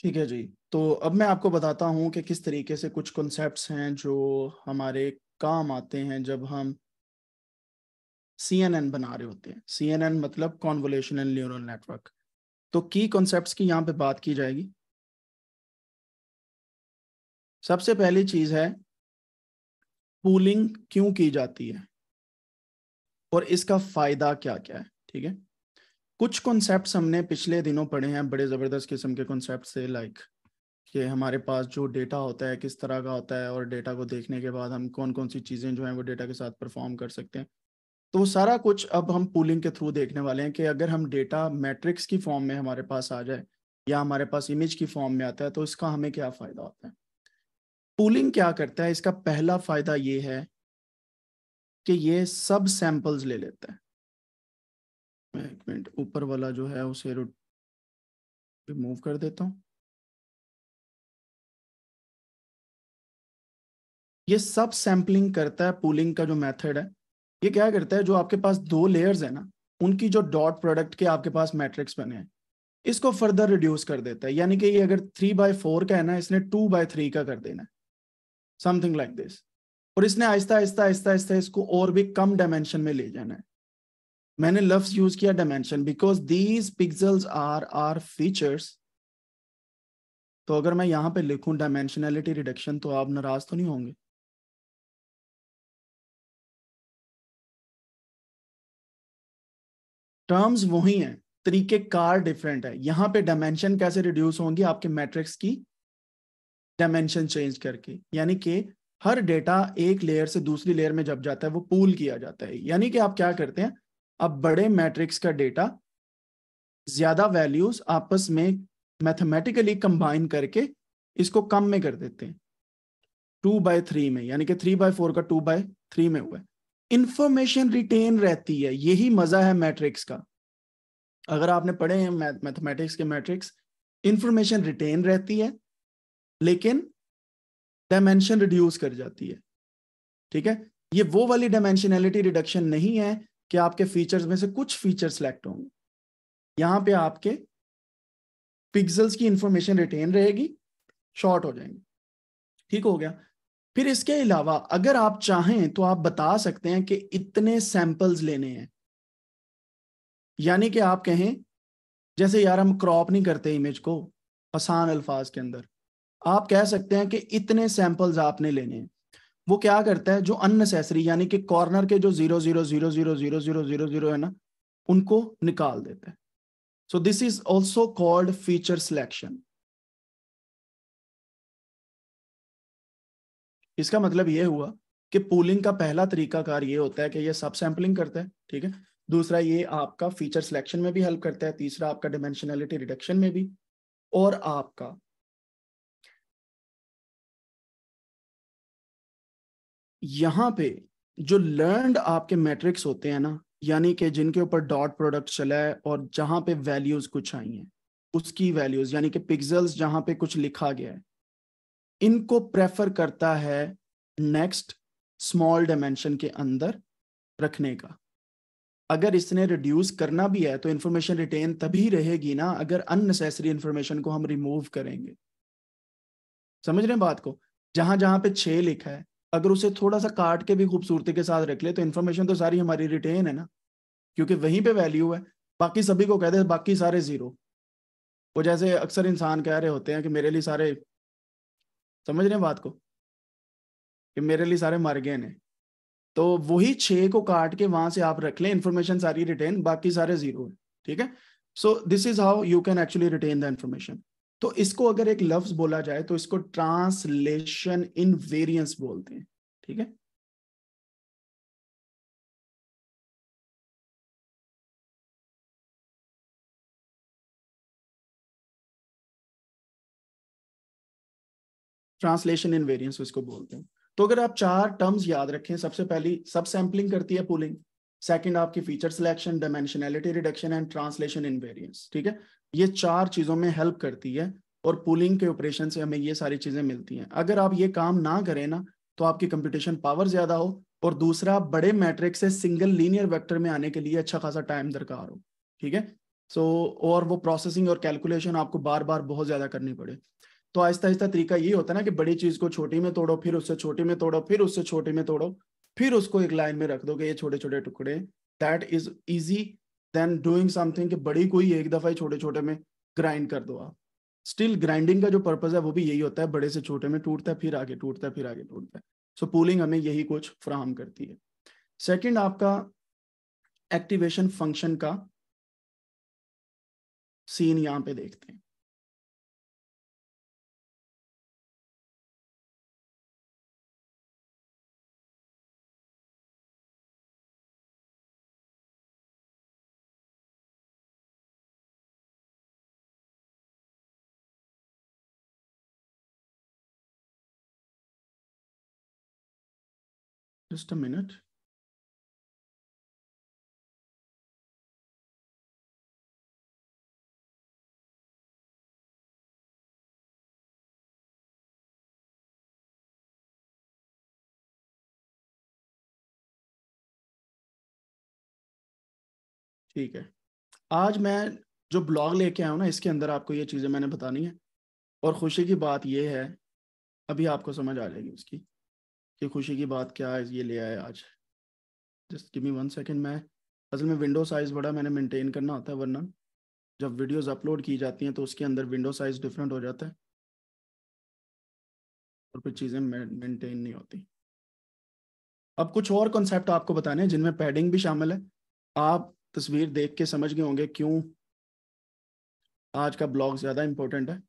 ठीक है जी तो अब मैं आपको बताता हूँ कि किस तरीके से कुछ कॉन्सेप्ट्स हैं जो हमारे काम आते हैं जब हम सी एन एन बना रहे होते हैं सी एन एन मतलब कॉन्वोलेशन एंड न्यूरल नेटवर्क तो की कॉन्सेप्ट की यहाँ पे बात की जाएगी सबसे पहली चीज है पूलिंग क्यों की जाती है और इसका फायदा क्या क्या है ठीक है कुछ कॉन्सेप्ट हमने पिछले दिनों पढ़े हैं बड़े ज़बरदस्त किस्म के कॉन्सेप्ट से लाइक कि हमारे पास जो डेटा होता है किस तरह का होता है और डेटा को देखने के बाद हम कौन कौन सी चीज़ें जो हैं वो डेटा के साथ परफॉर्म कर सकते हैं तो सारा कुछ अब हम पूलिंग के थ्रू देखने वाले हैं कि अगर हम डेटा मैट्रिक्स की फॉर्म में हमारे पास आ जाए या हमारे पास इमेज की फॉर्म में आता है तो इसका हमें क्या फ़ायदा होता है पूलिंग क्या करता है इसका पहला फ़ायदा ये है कि ये सब सैम्पल्स ले लेता है मैं एक मिनट ऊपर वाला जो है उसे रिमूव कर देता हूँ ये सब सैम्पलिंग करता है पूलिंग का जो मेथड है ये क्या करता है जो आपके पास दो लेयर्स है ना उनकी जो डॉट प्रोडक्ट के आपके पास मैट्रिक्स बने हैं इसको फर्दर रिड्यूस कर देता है यानी कि ये अगर थ्री बाय फोर का है ना इसने टू बाय थ्री का कर देना है समथिंग लाइक दिस और इसने आहिस्ता आहिस्ता आहिस्ता आहिस्ता इसको और भी कम डायमेंशन में ले जाना है मैंने लफ्स यूज किया dimension because these pixels are are features तो अगर मैं यहां पे लिखूं डायमेंशनैलिटी रिडक्शन तो आप नाराज तो नहीं होंगे टर्म्स वही हैं तरीके कार डिफरेंट है यहां पे डायमेंशन कैसे रिड्यूस होंगी आपके मैट्रिक्स की डायमेंशन चेंज करके यानी कि हर डेटा एक लेयर से दूसरी लेयर में जब जाता है वो पूल किया जाता है यानी कि आप क्या करते हैं अब बड़े मैट्रिक्स का डेटा ज्यादा वैल्यूज आपस में मैथमेटिकली कंबाइन करके इसको कम में कर देते हैं टू बाय थ्री में यानी कि थ्री बाय फोर का टू बाय थ्री में हुआ इंफॉर्मेशन रिटेन रहती है यही मजा है मैट्रिक्स का अगर आपने पढ़े हैं मैथमेटिक्स के मैट्रिक्स इंफॉर्मेशन रिटेन रहती है लेकिन डायमेंशन रिड्यूस कर जाती है ठीक है ये वो वाली डायमेंशनैलिटी रिडक्शन नहीं है कि आपके फीचर्स में से कुछ फीचर सेलेक्ट होंगे यहां पे आपके पिक्सल्स की इंफॉर्मेशन रिटेन रहेगी शॉर्ट हो जाएंगे ठीक हो गया फिर इसके अलावा अगर आप चाहें तो आप बता सकते हैं कि इतने सैंपल्स लेने हैं यानी कि आप कहें जैसे यार हम क्रॉप नहीं करते इमेज को आसान अल्फाज के अंदर आप कह सकते हैं कि इतने सैंपल्स आपने लेने हैं वो क्या करता है जो अननेसेसरी यानी कि कॉर्नर के जो zero zero zero zero zero zero zero zero है ना उनको निकाल देता है so this is also called feature selection इसका मतलब ये हुआ कि पूलिंग का पहला तरीकाकार ये होता है कि ये सब सैम्पलिंग करता है ठीक है दूसरा ये आपका फीचर सिलेक्शन में भी हेल्प करता है तीसरा आपका डिमेंशनलिटी रिडक्शन में भी और आपका यहाँ पे जो लर्न आपके मैट्रिक्स होते हैं ना यानी कि जिनके ऊपर डॉट प्रोडक्ट चला है और जहाँ पे वैल्यूज कुछ आई हैं उसकी वैल्यूज यानी कि पिक्सल्स जहाँ पे कुछ लिखा गया है इनको प्रेफर करता है नेक्स्ट स्मॉल डायमेंशन के अंदर रखने का अगर इसने रिड्यूस करना भी है तो इन्फॉर्मेशन रिटेन तभी रहेगी ना अगर अननेसेसरी इन्फॉर्मेशन को हम रिमूव करेंगे समझ रहे हैं बात को जहां जहां पे छे लिखा है अगर उसे थोड़ा सा काट के भी खूबसूरती के साथ रख ले तो इन्फॉर्मेशन तो सारी हमारी रिटेन है ना क्योंकि वहीं पे वैल्यू है बाकी सभी को कह दे बाकी सारे जीरो वो जैसे अक्सर इंसान कह रहे होते हैं कि मेरे लिए सारे समझ रहे हैं बात को कि मेरे लिए सारे मर गए ने तो वही छः को काट के वहां से आप रख लें इन्फॉर्मेशन सारी रिटेन बाकी सारे जीरो है ठीक है so this is how you can actually retain the information तो इसको अगर एक लफ्ज बोला जाए तो इसको ट्रांसलेशन इन वेरियंस बोलते हैं ठीक है ट्रांसलेशन इन वेरियंस इसको बोलते हैं तो अगर आप चार टर्म्स याद रखें सबसे पहली सब सैंपलिंग करती है पुलिंग सेकंड आपकी feature selection dimensionality reduction and translation invariance ठीक है ये चार चीज़ों में हेल्प करती है और पुलिंग के ऑपरेशन से हमें ये सारी चीज़ें मिलती हैं अगर आप ये काम ना करें ना तो आपकी कंप्यूटेशन पावर ज़्यादा हो और दूसरा बड़े मैट्रिक से सिंगल लीनियर वेक्टर में आने के लिए अच्छा खासा टाइम दरकार हो ठीक है सो so, और वो प्रोसेसिंग और कैलकुलेशन आपको बार बार बहुत ज़्यादा करनी पड़े तो आहिस्ता आहिस्ता तरीका ये होता है ना कि बड़ी चीज़ को छोटी में तोड़ो फिर उससे छोटी में तोड़ो फिर उससे छोटी में तोड़ो फिर उसको एक लाइन में रख दो ये छोटे छोटे टुकड़े that is easy then doing something बड़ी कोई एक दफा ही छोटे छोटे में ग्राइंड कर दो आप स्टिल ग्राइंडिंग का जो पर्पज है वो भी यही होता है बड़े से छोटे में टूटता है फिर आगे टूटता है फिर आगे टूटता है सो so, पूलिंग हमें यही कुछ फ्राहम करती है सेकेंड आपका एक्टिवेशन फंक्शन का सीन यहाँ पे देखते हैं Just a minute. ठीक है आज मैं जो ब्लॉग लेके आया हूँ ना इसके अंदर आपको ये चीज़ें मैंने बतानी है और खुशी की बात ये है अभी आपको समझ आ जाएगी उसकी कि खुशी की बात क्या है ये ले आए आज just give me one second मैं असल में विंडो साइज़ बड़ा मैंने मेंटेन करना होता है वरना जब वीडियोस अपलोड की जाती हैं तो उसके अंदर विंडो साइज़ डिफरेंट हो जाता है और फिर चीज़ें मेंटेन नहीं होती अब कुछ और कॉन्सेप्ट आपको बताने हैं जिनमें पैडिंग भी शामिल है आप तस्वीर देख के समझ गए होंगे क्यों आज का ब्लॉग ज़्यादा इंपॉर्टेंट है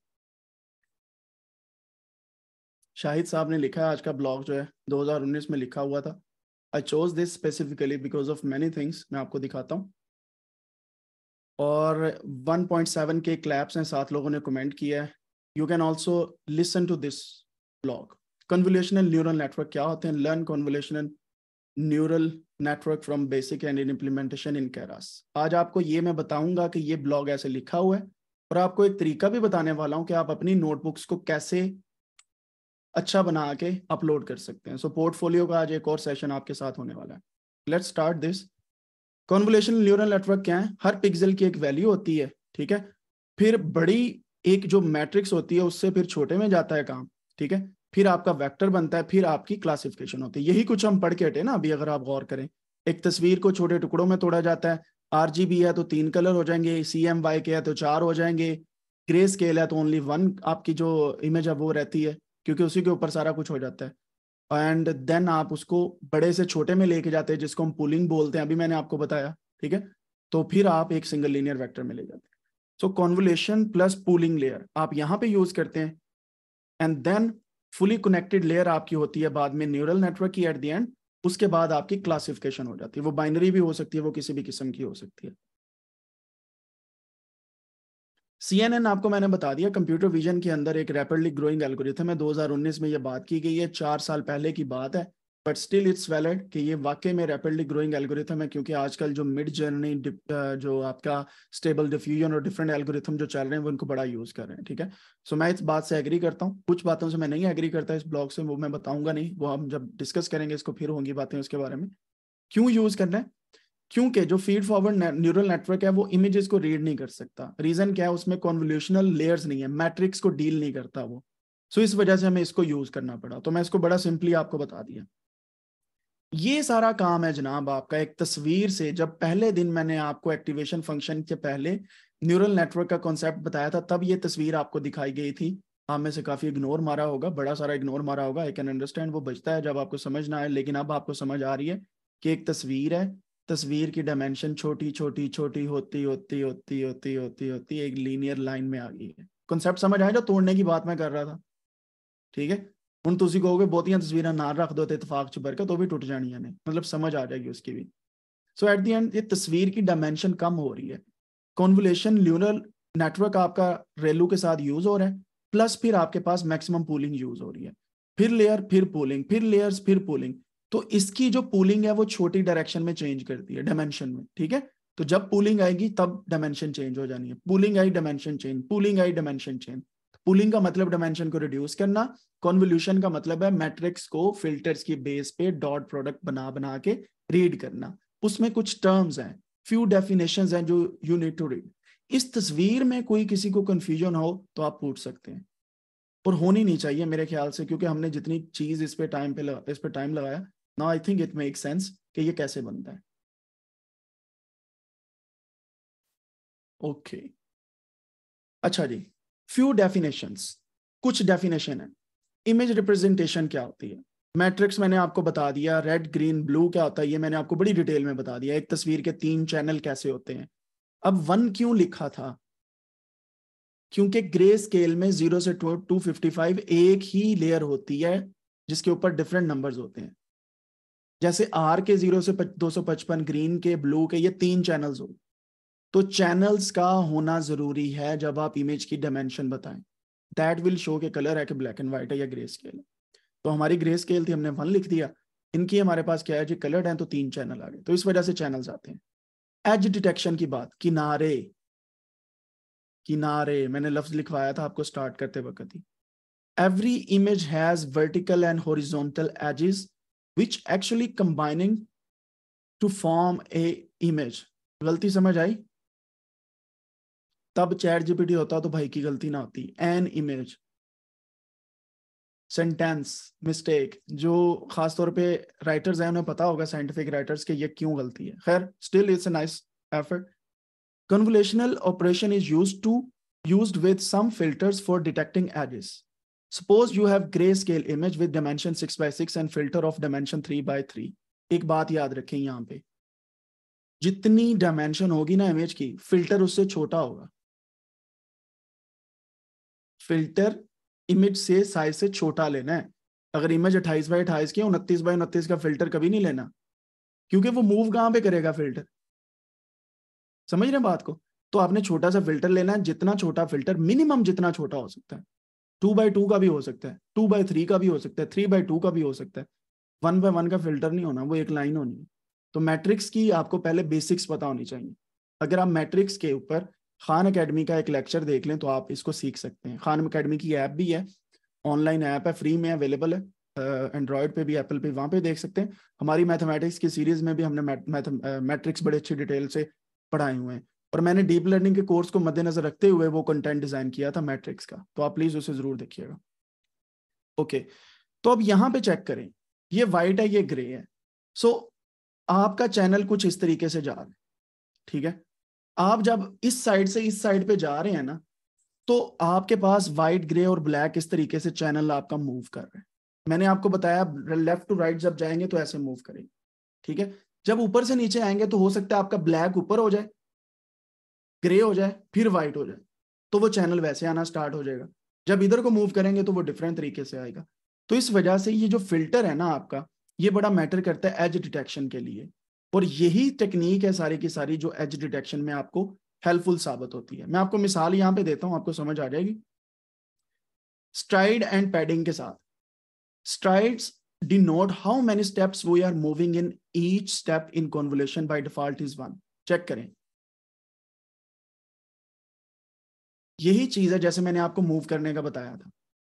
शाहिद साहब ने लिखा है आज का ब्लॉग जो है 2019 में लिखा हुआ था I chose this specifically because of many things मैं आपको दिखाता हूँ और 1.7 के क्लैप्स हैं सात लोगों ने कमेंट किया है you can also listen to this blog convolutional neural network क्या होते हैं learn convolutional neural network from basic and in implementation in Keras आज आपको ये मैं बताऊंगा कि ये ब्लॉग ऐसे लिखा हुआ है और आपको एक तरीका भी बताने वाला हूँ कि आप अपनी नोटबुक्स को कैसे अच्छा बना के अपलोड कर सकते हैं सो so, पोर्टफोलियो का आज एक और सेशन आपके साथ होने वाला है let start this convolution neural network क्या है हर पिक्सल की एक वैल्यू होती है ठीक है फिर बड़ी एक जो मैट्रिक्स होती है उससे फिर छोटे में जाता है काम ठीक है फिर आपका वेक्टर बनता है फिर आपकी क्लासिफिकेशन होती है यही कुछ हम पढ़ के हटे ना अभी अगर आप गौर करें एक तस्वीर को छोटे टुकड़ों में तोड़ा जाता है आर है तो तीन कलर हो जाएंगे सी एम वाई के है तो चार हो जाएंगे ग्रे स्केल है तो ओनली वन आपकी जो इमेज है वो रहती है क्योंकि उसी के ऊपर सारा कुछ हो जाता है एंड देन आप उसको बड़े से छोटे में लेके जाते हैं जिसको हम पुलिंग बोलते हैं अभी मैंने आपको बताया ठीक है तो फिर आप एक सिंगल लीनियर वैक्टर में ले जाते हैं so convolution plus pooling layer आप यहाँ पे यूज करते हैं and then fully connected layer आपकी होती है बाद में न्यूरल नेटवर्क की एट द एंड उसके बाद आपकी क्लासिफिकेशन हो जाती है वो बाइनरी भी हो सकती है वो किसी भी किस्म की हो सकती है सीएनएन आपको मैंने बता दिया कंप्यूटर विजन के अंदर एक रैपिडली ग्रोइंग एल्गोरिथम है 2019 में यह बात की गई है चार साल पहले की बात है बट स्टिल इट्स वैलिड कि ये वाकई में रैपिडली ग्रोइंग एल्गोरिथम है क्योंकि आजकल जो मिड जर्नी जो आपका स्टेबल डिफ्यूजन और डिफरेंट एल्गोरिथम जो चल रहे हैं वो उनको बड़ा यूज कर रहे हैं ठीक है सो so, मैं इस बात से एग्री करता हूँ कुछ बातों से मैं नहीं एग्री करता इस ब्लॉग से वो मैं बताऊंगा नहीं वो हम जब डिस्कस करेंगे इसको फिर होंगी बातें उसके बारे में क्यों यूज करना है क्योंकि जो फीड फॉरवर्ड न्यूरल नेटवर्क है वो इमेजेस को रीड नहीं कर सकता रीजन क्या है उसमें कॉन्वल्यूशनल लेयर्स नहीं है मैट्रिक्स को डील नहीं करता वो सो so इस वजह से हमें इसको यूज करना पड़ा तो मैं इसको बड़ा सिंपली आपको बता दिया ये सारा काम है जनाब आपका एक तस्वीर से जब पहले दिन मैंने आपको एक्टिवेशन फंक्शन के पहले न्यूरल नेटवर्क का कॉन्सेप्ट बताया था तब ये तस्वीर आपको दिखाई गई थी आप में से काफी इग्नोर मारा होगा बड़ा सारा इग्नोर मारा होगा आई कैन अंडरस्टैंड वो बचता है जब आपको समझ ना आए लेकिन अब आपको समझ आ रही है कि एक तस्वीर है तस्वीर की डायमेंशन छोटी छोटी छोटी होती होती होती होती होती होती एक लीनियर लाइन में आ गई है कॉन्सेप्ट समझ आया जो तोड़ने की बात मैं कर रहा था ठीक है ਹੁਣ तुम ਕਹੋਗੇ ਬਹੁਤੀਆਂ तस्वीर ना रख दो इतफाक ਇਤਫਾਕ के तो भी टूट ਟੁੱਟ ਜਾਣੀਆਂ मतलब समझ आ जाएगी उसकी भी सो एट दी एंड ये तस्वीर की डायमेंशन कम हो रही है कॉन्वलेशन ल्यूनर नेटवर्क आपका रेलू के साथ यूज हो रहा है प्लस फिर आपके पास मैक्सिमम पूलिंग यूज हो रही है फिर लेयर फिर पूलिंग फिर लेयर्स फिर पूलिंग तो इसकी जो पुलिंग है वो छोटी डायरेक्शन में चेंज करती है डायमेंशन में ठीक है तो जब पुलिंग आएगी तब डायमेंशन चेंज हो जानी है pooling I dimension change pooling I dimension change pooling का मतलब डायमेंशन को रिड्यूस करना कॉन्वल्यूशन का मतलब है मैट्रिक्स को फिल्टर्स की बेस पे डॉट प्रोडक्ट बना बना के रीड करना उसमें कुछ टर्म्स हैं फ्यू डेफिनेशन हैं जो यू नीड टू रीड इस तस्वीर में कोई किसी को कंफ्यूजन हो तो आप पूछ सकते हैं और होनी नहीं चाहिए मेरे ख्याल से क्योंकि हमने जितनी चीज इस पे टाइम पे लगा इस पे टाइम लगाया now I think it make sense कि ये कैसे बनता है ओके okay. अच्छा जी फ्यू डेफिनेशंस कुछ डेफिनेशन है इमेज रिप्रेजेंटेशन क्या होती है मैट्रिक्स मैंने आपको बता दिया रेड ग्रीन ब्लू क्या होता है ये मैंने आपको बड़ी डिटेल में बता दिया एक तस्वीर के तीन चैनल कैसे होते हैं अब वन क्यों लिखा था क्योंकि ग्रे स्केल में जीरो से टू फिफ्टी फाइव एक ही लेयर होती है जिसके ऊपर डिफरेंट नंबर्स होते हैं जैसे आर के जीरो से दो सौ पचपन ग्रीन के ब्लू के ये तीन चैनल्स हो तो चैनल्स का होना जरूरी है जब आप इमेज की डायमेंशन बताएं दैट विल शो के कलर है कि ब्लैक एंड व्हाइट है या ग्रे स्केल है तो हमारी ग्रे स्केल थी हमने वन लिख दिया इनकी हमारे पास क्या है जी कलर्ड है तो तीन चैनल आ गए तो इस वजह से चैनल आते हैं एज डिटेक्शन की बात किनारे किनारे मैंने लफ्ज लिखवाया था आपको स्टार्ट करते वक्त ही every image has vertical and horizontal edges which actually combining to form a image galti samajh aayi tab chat gpt hota to bhai ki galti na hoti an image sentence mistake जो खास तौर पे writers हैं उन्हें पता होगा scientific writers के ये क्यों गलती है खैर still it's nice effort convolutional operation is use to use with some filters for detecting edges suppose you have grayscale image with dimension 6 by 6 and filter of dimension 3 by 3 एक बात याद रखें यहाँ पे जितनी डायमेंशन होगी ना इमेज की फिल्टर उससे छोटा होगा फिल्टर इमेज से साइज से छोटा लेना है अगर इमेज अट्ठाईस बाई अट्ठाईस की उनतीस बाई उनतीस का फिल्टर कभी नहीं लेना क्योंकि वो मूव कहां पे करेगा फिल्टर समझ रहे हैं बात को तो आपने छोटा सा फिल्टर लेना है जितना छोटा फिल्टर मिनिमम जितना छोटा हो सकता है टू बाई टू का भी हो सकता है टू बाई थ्री का भी हो सकता है थ्री बाई टू का भी हो सकता है वन बाय वन का फिल्टर नहीं होना वो एक लाइन होनी है तो मैट्रिक्स की आपको पहले बेसिक्स पता होनी चाहिए अगर आप मैट्रिक्स के ऊपर खान अकेडमी का एक लेक्चर देख लें तो आप इसको सीख सकते हैं खान अकेडमी की ऐप भी है ऑनलाइन ऐप है फ्री में अवेलेबल है एंड्रॉयड पे भी एप्पल पे वहाँ पे देख सकते हैं हमारी मैथमेटिक्स की सीरीज में भी हमने मैट्रिक्स बड़े अच्छी डिटेल से पढ़ाए हुए हैं और मैंने डीप लर्निंग के कोर्स को मद्देनजर रखते हुए वो कंटेंट डिजाइन किया था मैट्रिक्स का तो आप प्लीज उसे जरूर देखिएगा ओके तो अब यहां पे चेक करें ये वाइट है ये ग्रे है सो आपका चैनल कुछ इस तरीके से जा रहा है ठीक है आप जब इस साइड से इस साइड पे जा रहे हैं ना तो आपके पास वाइट ग्रे और ब्लैक इस तरीके से चैनल आपका मूव कर रहे हैं मैंने आपको बताया लेफ्ट टू राइट जब जाएंगे तो ऐसे मूव करेंगे ठीक है जब ऊपर से नीचे आएंगे तो हो सकता है आपका ब्लैक ऊपर हो जाए ग्रे हो जाए फिर वाइट हो जाए तो वो चैनल वैसे आना स्टार्ट हो जाएगा जब इधर को मूव करेंगे तो वो डिफरेंट तरीके से आएगा तो इस वजह से ये जो फिल्टर है ना आपका ये बड़ा मैटर करता है एज डिटेक्शन के लिए और यही टेक्निक है सारी की सारी जो एज डिटेक्शन में आपको हेल्पफुल साबित होती है मैं आपको मिसाल यहाँ पे देता हूँ आपको समझ आ जाएगी स्ट्राइड एंड पैडिंग के साथ strides denote how many steps we are moving in each step in convolution by default is one check करें यही चीज है जैसे मैंने आपको मूव करने का बताया था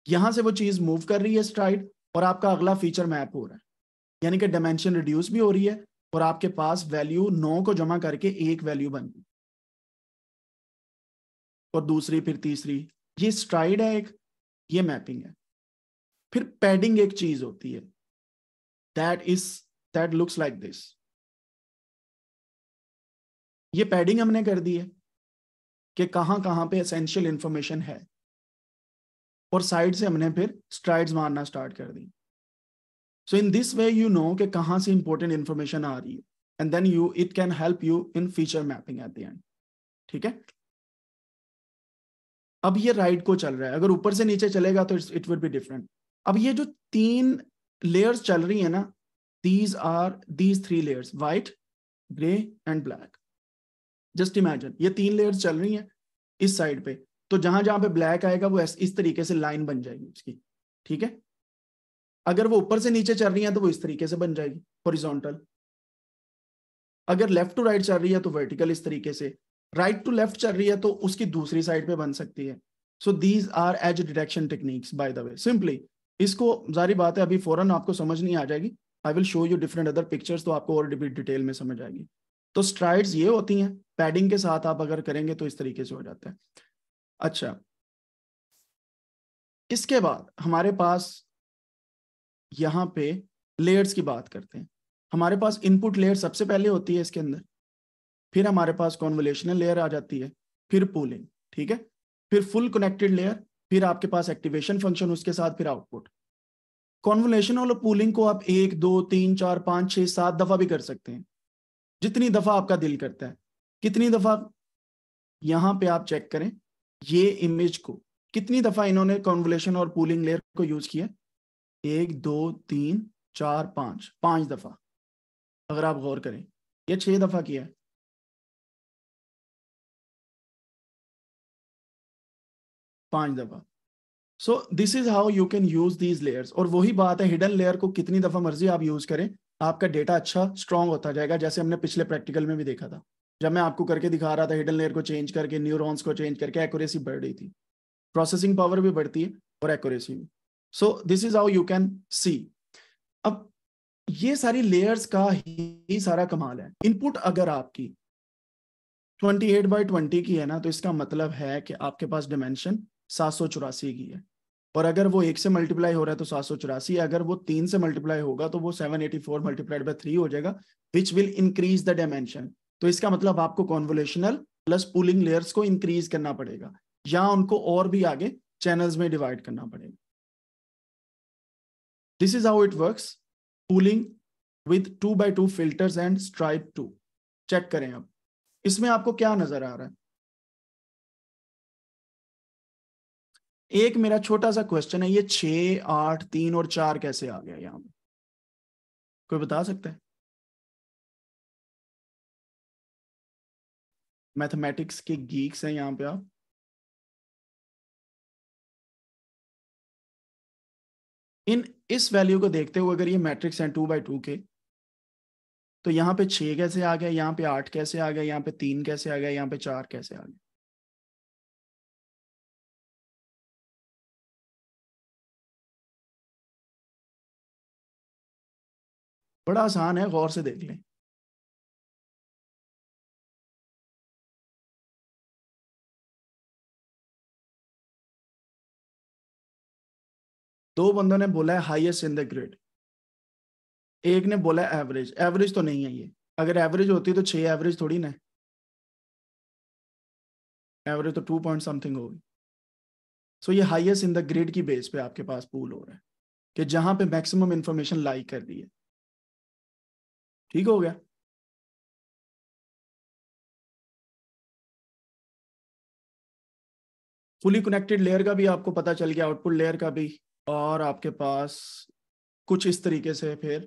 यहां से वो चीज मूव कर रही है स्ट्राइड और आपका अगला फीचर मैप हो रहा है यानी कि डायमेंशन रिड्यूस भी हो रही है और आपके पास वैल्यू नौ को जमा करके एक वैल्यू बन गई और दूसरी फिर तीसरी ये स्ट्राइड है एक ये मैपिंग है फिर पैडिंग एक चीज होती है that is that looks like this ये पैडिंग हमने कर दी है कि कहाँ कहाँ पे एसेंशियल इंफॉर्मेशन है और साइड से हमने फिर स्ट्राइड्स मारना स्टार्ट कर दी so in this way you know कि कहाँ से इंपॉर्टेंट इंफॉर्मेशन आ रही है and then you it can help you in feature mapping at the end ठीक है अब ये राइट को चल रहा है अगर ऊपर से नीचे चलेगा तो इट वुड बी डिफरेंट अब ये जो तीन लेयर्स चल रही है ना these are these three layers white grey and black just imagine ये तीन लेयर चल रही हैं इस साइड पे तो जहां जहां पे ब्लैक आएगा वो इस तरीके से लाइन बन जाएगी उसकी ठीक है अगर वो ऊपर से नीचे चल रही है तो वो इस तरीके से बन जाएगी हॉरिजॉन्टल अगर लेफ्ट टू राइट चल रही है तो वर्टिकल इस तरीके से राइट टू लेफ्ट चल रही है तो उसकी दूसरी साइड पे बन सकती है so these are edge detection techniques by the way simply इसको जारी बात है अभी फौरन आपको समझ नहीं आ जाएगी I will show you different other pictures तो आपको और डिटेल में समझ आएगी तो स्ट्राइड्स ये होती हैं पैडिंग के साथ आप अगर करेंगे तो इस तरीके से हो जाता है अच्छा इसके बाद हमारे पास यहाँ पे लेयर्स की बात करते हैं हमारे पास इनपुट लेयर सबसे पहले होती है इसके अंदर फिर हमारे पास कॉन्वोलेशनल लेयर आ जाती है फिर पूलिंग ठीक है फिर फुल कनेक्टेड लेयर फिर आपके पास एक्टिवेशन फंक्शन उसके साथ फिर आउटपुट कॉन्वोलेशन और पूलिंग को आप एक दो तीन चार पाँच छः सात दफा भी कर सकते हैं जितनी दफा आपका दिल करता है कितनी दफा यहां पे आप चेक करें ये इमेज को कितनी दफा इन्होंने कॉन्वलेशन और पूलिंग लेयर को यूज किया एक दो तीन चार पांच पांच दफा अगर आप गौर करें यह छह दफा किया पांच दफा so this is how you can use these layers और वही बात है हिडन लेयर को कितनी दफा मर्जी आप यूज करें आपका डेटा अच्छा स्ट्रॉन्ग होता जाएगा जैसे हमने पिछले प्रैक्टिकल में भी देखा था जब मैं आपको करके दिखा रहा था हिडन लेयर को चेंज करके न्यूरॉन्स को चेंज करके एक्यूरेसी बढ़ रही थी प्रोसेसिंग पावर भी बढ़ती है और एक्यूरेसी भी so this is how you can see अब ये सारी लेयर्स का ही सारा कमाल है इनपुट अगर आपकी 28 एट बाई ट्वेंटी की है ना तो इसका मतलब है कि आपके पास डिमेंशन सात सौ चौरासी की है और अगर वो एक से मल्टीप्लाई हो रहा है तो सात सौ चौरासी अगर वो तीन से मल्टीप्लाई होगा तो वो seven eighty four multiplied by three हो जाएगा which will increase the dimension तो इसका मतलब आपको कॉन्वोलेशनल प्लस पुलिंग लेयर्स को इंक्रीज करना पड़ेगा या उनको और भी आगे चैनल्स में डिवाइड करना पड़ेगा this is how it work pooling with two by two filter and stride two check करें अब इसमें आपको क्या नजर आ रहा है एक मेरा छोटा सा क्वेश्चन है ये छ आठ तीन और चार कैसे आ गया यहाँ पे कोई बता सकता है मैथमेटिक्स के गीक्स हैं यहां पे आप इन इस वैल्यू को देखते हुए अगर ये मैट्रिक्स हैं टू बाई टू के तो यहां पे छ कैसे आ गया यहां पे आठ कैसे आ गया यहां पे तीन कैसे आ गया यहाँ पे चार कैसे आ गया बड़ा आसान है गौर से देख लें दो बंदों ने बोला है हाईएस्ट इन द ग्रिड एक ने बोला एवरेज एवरेज तो नहीं है ये अगर एवरेज होती तो छह एवरेज थोड़ी ना एवरेज तो टू पॉइंट समथिंग होगी सो ये हाईएस्ट इन द ग्रिड की बेस पे आपके पास पूल हो रहा है कि जहां पे मैक्सिमम इंफॉर्मेशन लाई कर दी है ठीक हो गया फुली कनेक्टेड लेयर का भी आपको पता चल गया आउटपुट लेयर का भी और आपके पास कुछ इस तरीके से फिर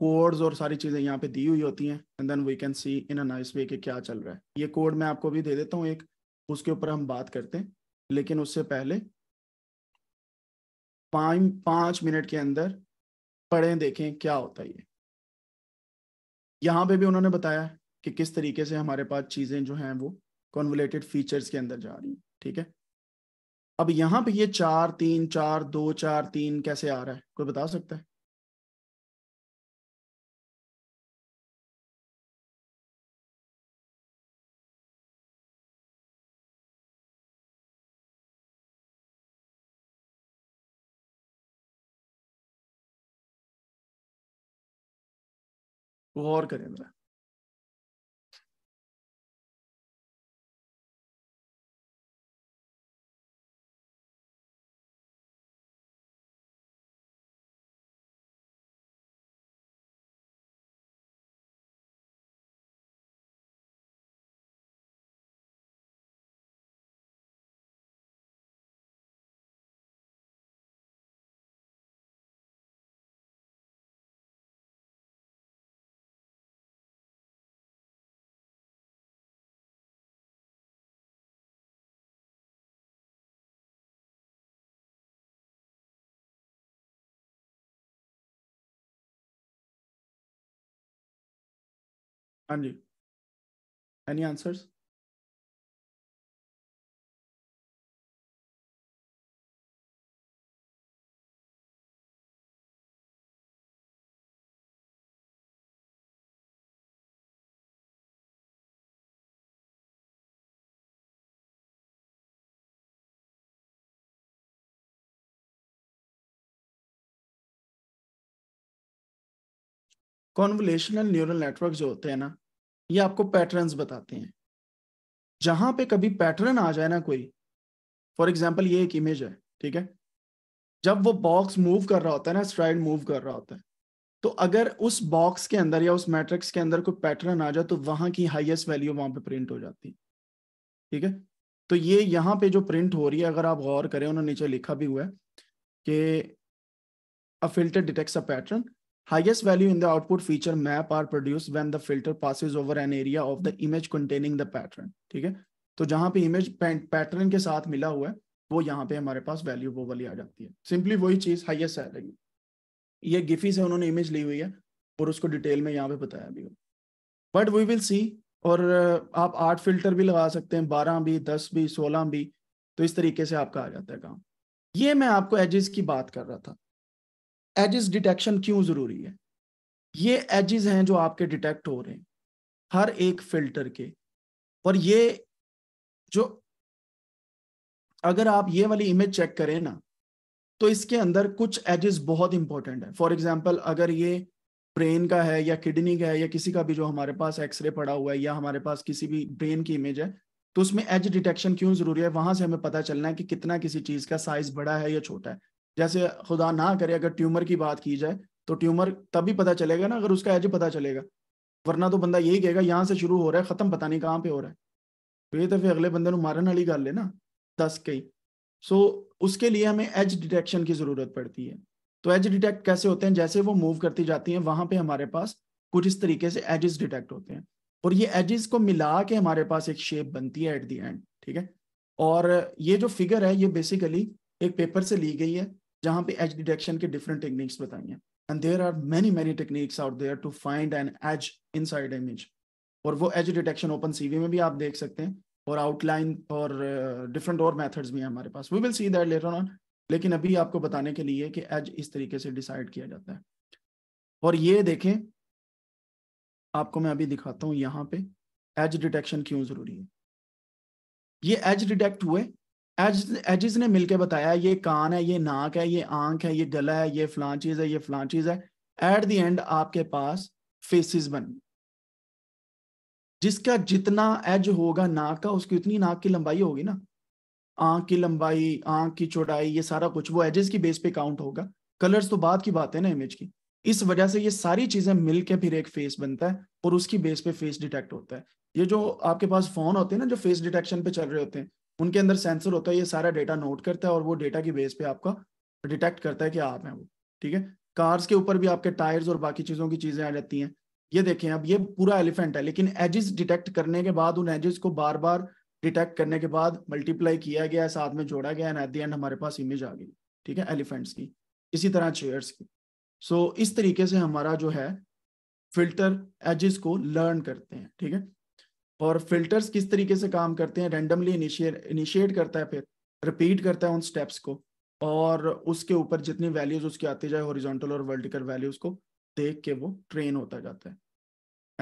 कोड्स और सारी चीज़ें यहाँ पे दी हुई होती हैं and then we can see in nice way के क्या चल रहा है ये कोड मैं आपको भी दे देता हूँ एक उसके ऊपर हम बात करते हैं लेकिन उससे पहले पाँच मिनट के अंदर पढ़ें देखें क्या होता है ये यहाँ पे भी उन्होंने बताया कि किस तरीके से हमारे पास चीज़ें जो हैं वो कॉन्वलेटेड फीचर्स के अंदर जा रही है ठीक है अब यहाँ पे ये चार तीन चार दो चार तीन कैसे आ रहा है कोई बता सकता है गौर करें जरा Anji, any answers? Convolutional neural network जो होते हैं ना ये आपको पैटर्न्स बताते हैं जहां पे कभी पैटर्न आ जाए ना कोई फॉर एग्जाम्पल ये एक इमेज है ठीक है जब वो बॉक्स मूव कर रहा होता है ना स्ट्राइड मूव कर रहा होता है तो अगर उस बॉक्स के अंदर या उस मैट्रिक्स के अंदर कोई पैटर्न आ जाए तो वहां की हाइएस्ट वैल्यू वहां पर प्रिंट हो जाती है ठीक है तो ये यहाँ पे जो प्रिंट हो रही है अगर आप गौर करें उन्होंने नीचे लिखा भी हुआ है कि a filter detects a pattern Highest value in the output feature map are produced when the filter passes over an area of the image containing the pattern. ठीक है तो जहां पे इमेज पैटर्न के साथ मिला हुआ है वो यहाँ पे हमारे पास वैल्यू aa jati आ जाती है cheez वही चीज lagi ye ये गिफी से उन्होंने इमेज ली हुई है और उसको डिटेल में यहाँ पे बताया भी बट वी विल सी और uh, आप आठ फिल्टर भी लगा सकते हैं बारह भी दस भी सोलह भी तो इस तरीके से आपका आ जाता है काम ये मैं आपको एजेस की बात कर रहा था एजिस डिटेक्शन क्यों जरूरी है ये एजिस हैं जो आपके डिटेक्ट हो रहे हैं हर एक फिल्टर के और ये जो अगर आप ये वाली इमेज चेक करें ना तो इसके अंदर कुछ एजिस बहुत इंपॉर्टेंट है फॉर एग्जाम्पल अगर ये ब्रेन का है या किडनी का है या किसी का भी जो हमारे पास एक्सरे पड़ा हुआ है या हमारे पास किसी भी ब्रेन की इमेज है तो उसमें एज डिटेक्शन क्यों जरूरी है वहां से हमें पता चलना है कि कितना किसी चीज का साइज बड़ा है या छोटा है जैसे खुदा ना करे अगर ट्यूमर की बात की जाए तो ट्यूमर तभी पता चलेगा ना अगर उसका एज पता चलेगा वरना तो बंदा यही कहेगा यहाँ से शुरू हो रहा है खत्म पता नहीं कहाँ पे हो रहा है तो ये तो फिर अगले बंदे मारन वाली गल है ना दस कई सो so, उसके लिए हमें एज डिटेक्शन की ज़रूरत पड़ती है तो एज डिटेक्ट कैसे होते हैं जैसे वो मूव करती जाती हैं वहां पे हमारे पास कुछ इस तरीके से एजेस डिटेक्ट होते हैं और ये एजेस को मिला के हमारे पास एक शेप बनती है एट दी एंड ठीक है और ये जो फिगर है ये बेसिकली एक पेपर से ली गई है जहां पे एज डिटेक्शन के डिफरेंट टेक्निक्स बताई हैं and there are many many techniques out there to find an edge inside image और वो एज डिटेक्शन ओपन सीवी में भी आप देख सकते हैं और आउटलाइन और डिफरेंट uh, और मेथड्स भी हैं हमारे पास we will see that later on लेकिन अभी आपको बताने के लिए कि एज इस तरीके से डिसाइड किया जाता है और ये देखें आपको मैं अभी दिखाता हूँ यहाँ पे एज डिटेक्शन क्यों जरूरी है ये एज डिटेक्ट हुए एज एजिस ने मिलके बताया ये कान है ये नाक है ये आंख है ये गला है ये फला चीज है ये फलान चीज है एट द एंड आपके पास फेसिस बन जिसका जितना एज होगा नाक का उसकी उतनी नाक की लंबाई होगी ना आंख की लंबाई आंख की चौड़ाई ये सारा कुछ वो एजेस की बेस पे काउंट होगा कलर्स तो बाद की बात है ना इमेज की इस वजह से ये सारी चीजें मिलके फिर एक फेस बनता है और उसकी बेस पे फेस डिटेक्ट होता है ये जो आपके पास फोन होते हैं ना जो फेस डिटेक्शन पे चल रहे होते हैं उनके अंदर सेंसर होता है ये सारा डेटा नोट करता है और वो डेटा की बेस पे आपका डिटेक्ट करता है कि आप हैं वो ठीक है कार्स के ऊपर भी आपके टायर्स और बाकी चीज़ों की चीज़ें आ जाती हैं ये देखें अब ये पूरा एलिफेंट है लेकिन एजेस डिटेक्ट करने के बाद उन एजेस को बार बार डिटेक्ट करने के बाद मल्टीप्लाई किया गया साथ में जोड़ा गया एंड एट दी एंड हमारे पास इमेज आ गई ठीक है एलिफेंट्स की इसी तरह चेयर्स की सो so, इस तरीके से हमारा जो है फिल्टर एजेस को लर्न करते हैं ठीक है और फिल्टर्स किस तरीके से काम करते हैं रेंडमली इनिशिएट करता है फिर रिपीट करता है उन स्टेप्स को और उसके ऊपर जितनी वैल्यूज उसकी आती जाए हॉरिजॉन्टल और वर्टिकल वैल्यूज को देख के वो ट्रेन होता जाता है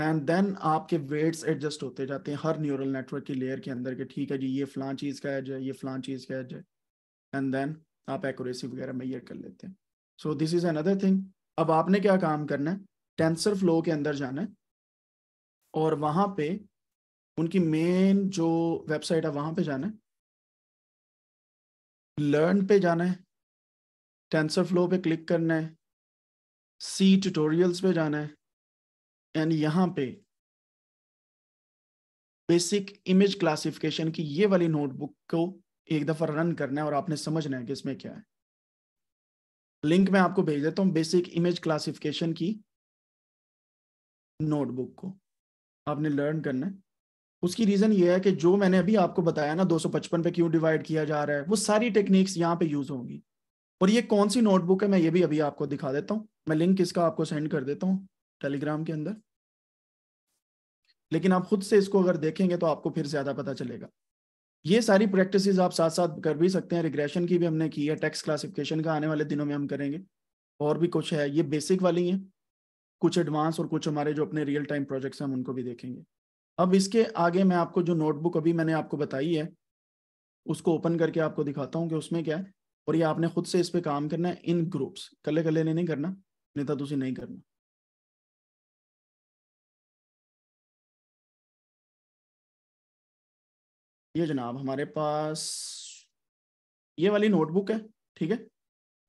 एंड देन आपके वेट्स एडजस्ट होते जाते हैं हर न्यूरल नेटवर्क की लेयर के अंदर के ठीक है जी ये फ्लान चीज़ का एज है ये फलां चीज़ का एज है एंड देन आप एक्यूरेसी वगैरह मैयर कर लेते हैं so this is another thing अब आपने क्या काम करना है टेंसर फ्लो के अंदर जाना है और वहाँ पे उनकी मेन जो वेबसाइट है वहां पे जाना है लर्न पे जाना है टेंसर फ्लो पे क्लिक करना है सी ट्यूटोरियल्स पे जाना है एंड यहाँ पे बेसिक इमेज क्लासिफिकेशन की ये वाली नोटबुक को एक दफा रन करना है और आपने समझना है कि इसमें क्या है लिंक मैं आपको भेज देता हूँ बेसिक इमेज क्लासिफिकेशन की नोटबुक को आपने लर्न करना है उसकी रीजन ये है कि जो मैंने अभी आपको बताया ना 255 पे क्यों डिवाइड किया जा रहा है वो सारी टेक्निक्स यहाँ पे यूज होंगी और ये कौन सी नोटबुक है मैं ये भी अभी आपको दिखा देता हूँ मैं लिंक इसका आपको सेंड कर देता हूँ टेलीग्राम के अंदर लेकिन आप खुद से इसको अगर देखेंगे तो आपको फिर ज्यादा पता चलेगा ये सारी प्रैक्टिस आप साथ साथ कर भी सकते हैं रिग्रेशन की भी हमने की है टैक्स क्लासिफिकेशन का आने वाले दिनों में हम करेंगे और भी कुछ है ये बेसिक वाली है कुछ एडवांस और कुछ हमारे जो अपने रियल टाइम प्रोजेक्ट्स हैं हम उनको भी देखेंगे अब इसके आगे मैं आपको जो नोटबुक अभी मैंने आपको बताई है उसको ओपन करके आपको दिखाता हूँ कि उसमें क्या है और ये आपने खुद से इस पर काम करना है इन ग्रुप्स कले कले ने नहीं करना नहीं तो तुझे नहीं करना ये जनाब हमारे पास ये वाली नोटबुक है ठीक है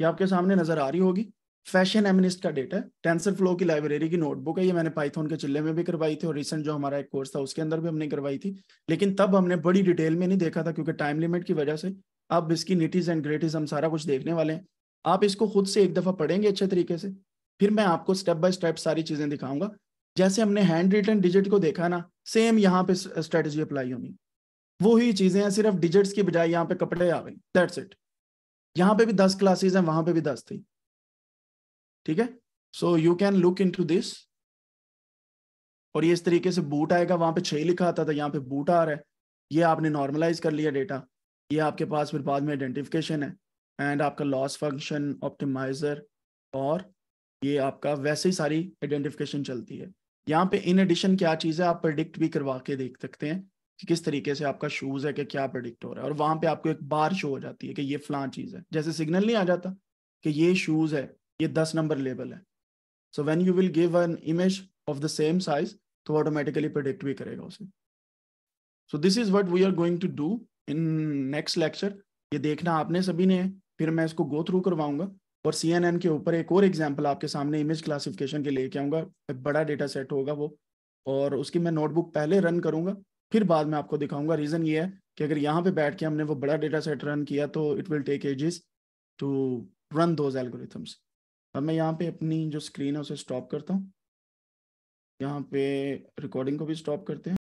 ये आपके सामने नज़र आ रही होगी फैशन एमिनिस्ट का डेटा टेंसर फ्लो की लाइब्रेरी की नोटबुक है ये मैंने पाइथन के चिल्ले में भी करवाई थी और रिसेंट जो हमारा एक कोर्स था उसके अंदर भी हमने करवाई थी लेकिन तब हमने बड़ी डिटेल में नहीं देखा था क्योंकि टाइम लिमिट की वजह से अब इसकी निटीज एंड ग्रेटिज हम सारा कुछ देखने वाले हैं आप इसको खुद से एक दफ़ा पढ़ेंगे अच्छे तरीके से फिर मैं आपको स्टेप बाय स्टेप सारी चीज़ें दिखाऊंगा जैसे हमने हैंड रिटन डिजिट को देखा ना सेम यहाँ पे स्ट्रेटेजी अप्लाई होनी वो ही चीज़ें हैं सिर्फ डिजिट्स की बजाय यहाँ पे कपड़े आ गए दैट्स इट यहाँ पे भी दस क्लासेज हैं वहां पे भी दस थी ठीक है so you can look into this और ये इस तरीके से बूट आएगा वहां पे छह लिखा आता था यहाँ पे बूट आ रहा है ये आपने नॉर्मलाइज कर लिया डेटा ये आपके पास फिर बाद में आइडेंटिफिकेशन है एंड आपका लॉस फंक्शन ऑप्टिमाइजर और ये आपका वैसे ही सारी आइडेंटिफिकेशन चलती है यहाँ पे इन एडिशन क्या चीज़ है आप प्रडिक्ट भी करवा के देख सकते हैं कि किस तरीके से आपका शूज है कि क्या प्रडिक्ट हो रहा है और वहां पे आपको एक बार शो हो जाती है कि ये फ्लां चीज है जैसे सिग्नल नहीं आ जाता कि ये शूज है ये दस नंबर लेबल है so when you will give an image of the same size तो ऑटोमेटिकली प्रोडिक्ट भी करेगा उसे so this is what we are going to do in next lecture ये देखना आपने सभी ने फिर मैं इसको गो थ्रू करवाऊंगा और सी एन एन के ऊपर एक और एग्जाम्पल आपके सामने इमेज क्लासिफिकेशन के लेके आऊंगा बड़ा डेटा सेट होगा वो और उसकी मैं नोटबुक पहले रन करूंगा फिर बाद में आपको दिखाऊंगा रीज़न ये है कि अगर यहाँ पे बैठ के हमने वो बड़ा डेटा सेट रन किया तो it will take ages to run those algorithms अब मैं यहाँ पे अपनी जो स्क्रीन है उसे स्टॉप करता हूँ यहाँ पे रिकॉर्डिंग को भी स्टॉप करते हैं